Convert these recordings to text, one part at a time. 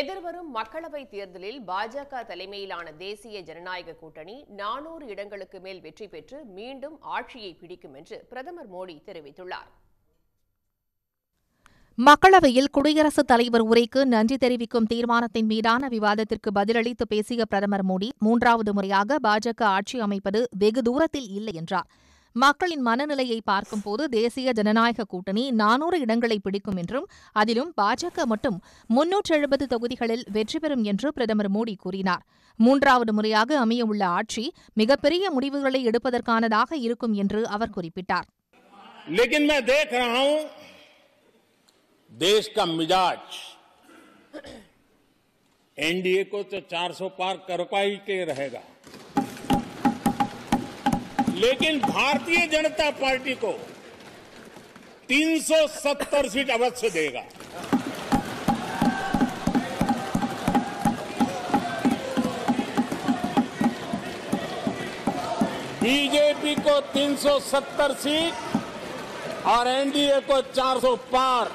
எதிர்வரும் மக்களவைத் தேர்தலில் பாஜக தலைமையிலான தேசிய ஜனநாயக கூட்டணி நானூறு இடங்களுக்கு மேல் வெற்றி பெற்று மீண்டும் ஆட்சியை பிடிக்கும் என்று பிரதமர் மோடி தெரிவித்துள்ளார் மக்களவையில் குடியரசுத் தலைவர் உரைக்கு நன்றி தெரிவிக்கும் தீர்மானத்தின் மீதான விவாதத்திற்கு பதிலளித்து பேசிய பிரதமர் மோடி மூன்றாவது முறையாக பாஜக ஆட்சி அமைப்பது வெகு தூரத்தில் இல்லை என்றார் மக்களின் மனநிலையை பார்க்கும்போது தேசிய ஜனநாயக கூட்டணி நானூறு இடங்களை பிடிக்கும் என்றும் அதிலும் பாஜக மட்டும் முன்னூற்று எழுபது தொகுதிகளில் வெற்றி பெறும் என்று பிரதமர் மோடி கூறினார் மூன்றாவது முறையாக அமையவுள்ள ஆட்சி மிகப்பெரிய முடிவுகளை எடுப்பதற்கானதாக இருக்கும் என்று அவர் குறிப்பிட்டார் देश का मिजाज एनडीए को तो 400 पार कर पाई के रहेगा लेकिन भारतीय जनता पार्टी को 370 सीट अवश्य देगा बीजेपी को 370 सीट और एनडीए को 400 पार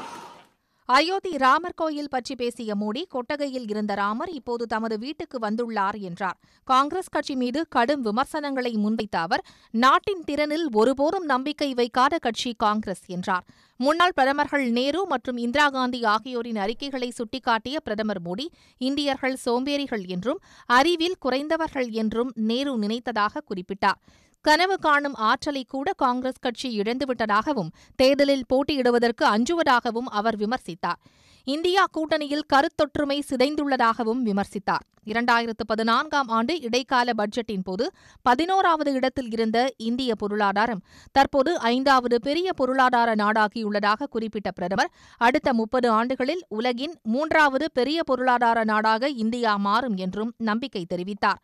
அயோத்தி ராமர் கோயில் பற்றி பேசிய மோடி கொட்டகையில் இருந்த ராமர் இப்போது தமது வீட்டுக்கு வந்துள்ளார் என்றார் காங்கிரஸ் கட்சி மீது கடும் விமர்சனங்களை முன்வைத்த அவர் நாட்டின் திறனில் ஒருபோதும் நம்பிக்கை வைக்காத கட்சி காங்கிரஸ் என்றார் முன்னாள் பிரதமர்கள் நேரு மற்றும் இந்திரா காந்தி ஆகியோரின் அறிக்கைகளை சுட்டிக்காட்டிய பிரதமர் மோடி இந்தியர்கள் சோம்பேறிகள் என்றும் அறிவில் குறைந்தவர்கள் என்றும் நேரு நினைத்ததாக குறிப்பிட்டார் கனவு காணும் ஆற்றலை கூட காங்கிரஸ் கட்சி இழந்துவிட்டதாகவும் தேர்தலில் போட்டியிடுவதற்கு அஞ்சுவதாகவும் அவர் விமர்சித்தார் இந்தியா கூட்டணியில் கருத்தொற்றுமை சிதைந்துள்ளதாகவும் விமர்சித்தார் இரண்டாயிரத்து பதினான்காம் ஆண்டு இடைக்கால பட்ஜெட்டின் போது பதினோராவது இடத்தில் இருந்த இந்திய பொருளாதாரம் தற்போது ஐந்தாவது பெரிய பொருளாதார நாடாகியுள்ளதாக குறிப்பிட்ட பிரதமர் அடுத்த முப்பது ஆண்டுகளில் உலகின் மூன்றாவது பெரிய பொருளாதார நாடாக இந்தியா மாறும் என்றும் நம்பிக்கை தெரிவித்தார்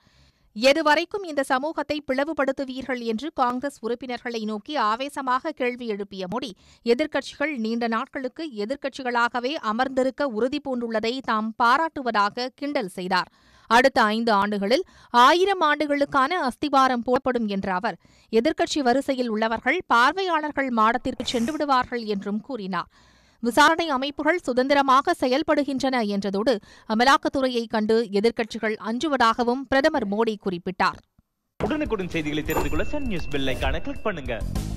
எதுவரைக்கும் இந்த சமூகத்தை பிளவுபடுத்துவீர்கள் என்று காங்கிரஸ் உறுப்பினர்களை நோக்கி ஆவேசமாக கேள்வி எழுப்பிய மோடி எதிர்க்கட்சிகள் நீண்ட நாட்களுக்கு எதிர்க்கட்சிகளாகவே அமர்ந்திருக்க உறுதி பூண்டுள்ளதை தாம் பாராட்டுவதாக கிண்டல் செய்தார் அடுத்த ஐந்து ஆண்டுகளில் ஆயிரம் ஆண்டுகளுக்கான அஸ்திவாரம் போடப்படும் என்ற அவர் எதிர்க்கட்சி வரிசையில் உள்ளவர்கள் பார்வையாளர்கள் மாடத்திற்கு சென்றுவிடுவார்கள் என்றும் கூறினார் விசாரணை அமைப்புகள் சுதந்திரமாக செயல்படுகின்றன என்றதோடு அமலாக்கத்துறையை கண்டு எதிர்க்கட்சிகள் அஞ்சுவதாகவும் பிரதமர் மோடி குறிப்பிட்டார் உடனுக்குடன் செய்திகளை தெரிந்து கொள்ள சன் நியூஸ் பெல் கிளிக் பண்ணுங்க